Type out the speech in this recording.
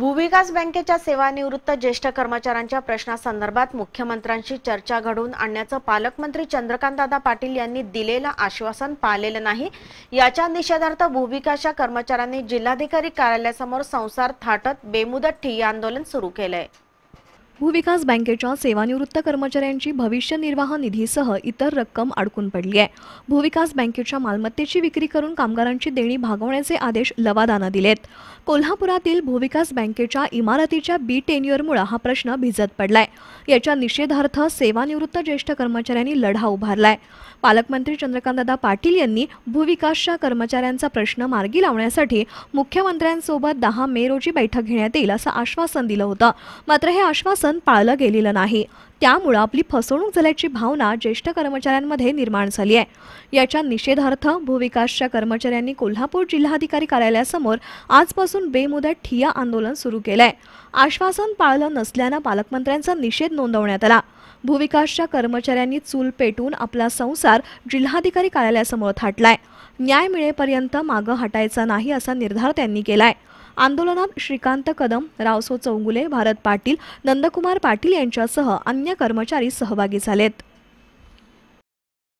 भूविकास बँकेच्या सेवानिवृत्त ज्येष्ठ कर्मचाऱ्यांच्या प्रश्नासंदर्भात मुख्यमंत्र्यांशी चर्चा घडवून आणण्याचं पालकमंत्री चंद्रकांतदादा पाटील यांनी दिलेलं आश्वासन पाळलेलं नाही याच्या निषेधार्थ भूविकासच्या कर्मचाऱ्यांनी जिल्हाधिकारी कार्यालयासमोर संसार थाटत बेमुदत ठिय्या आंदोलन सुरू केलंय भूविकास बँकेच्या सेवानिवृत्त कर्मचाऱ्यांची भविष्य निर्वाह निधीसह इतर रक्कम अडकून पडली आहे भूविकास बँकेच्या मालमत्तेची विक्री करून कामगारांची देणी भागवण्याचे आदेश लवादानं दिलेत कोल्हापुरातील भूविकास बँकेच्या इमारतीच्या बी टेन्युअरमुळे हा प्रश्न भिजत पडलाय याच्या निषेधार्थ सेवानिवृत्त ज्येष्ठ कर्मचाऱ्यांनी लढा उभारलाय पालकमंत्री चंद्रकांतदा पाटील यांनी भूविकासच्या कर्मचाऱ्यांचा प्रश्न मार्गी लावण्यासाठी मुख्यमंत्र्यांसोबत दहा मे रोजी बैठक घेण्यात येईल असं आश्वासन दिलं होतं मात्र हे आश्वासन वचन पाळलं गेलेलं नाही त्यामुळं आपली फसवणूक झाल्याची भावना ज्येष्ठ कर्मचाऱ्यांमध्ये निर्माण झाली आहे याच्या निषेधार्थ भूविकासच्या कर्मचाऱ्यांनी कोल्हापूर जिल्हाधिकारी कार्यालयासमोर आजपासून बेमुदत ठिया आंदोलन सुरू केलं आहे आश्वासन पाळलं नसल्यानं पालकमंत्र्यांचा निषेध नोंदवण्यात आला भूविकासच्या कर्मचाऱ्यांनी चूल पेटून आपला संसार जिल्हाधिकारी कार्यालयासमोर थाटलाय न्याय मिळेपर्यंत मागं हटायचा नाही असा निर्धार त्यांनी केलाय आंदोलनात श्रीकांत कदम रावसो चौगुले भारत पाटील नंदकुमार पाटील यांच्यासह अन्य कर्मचारी सहभागी झालेत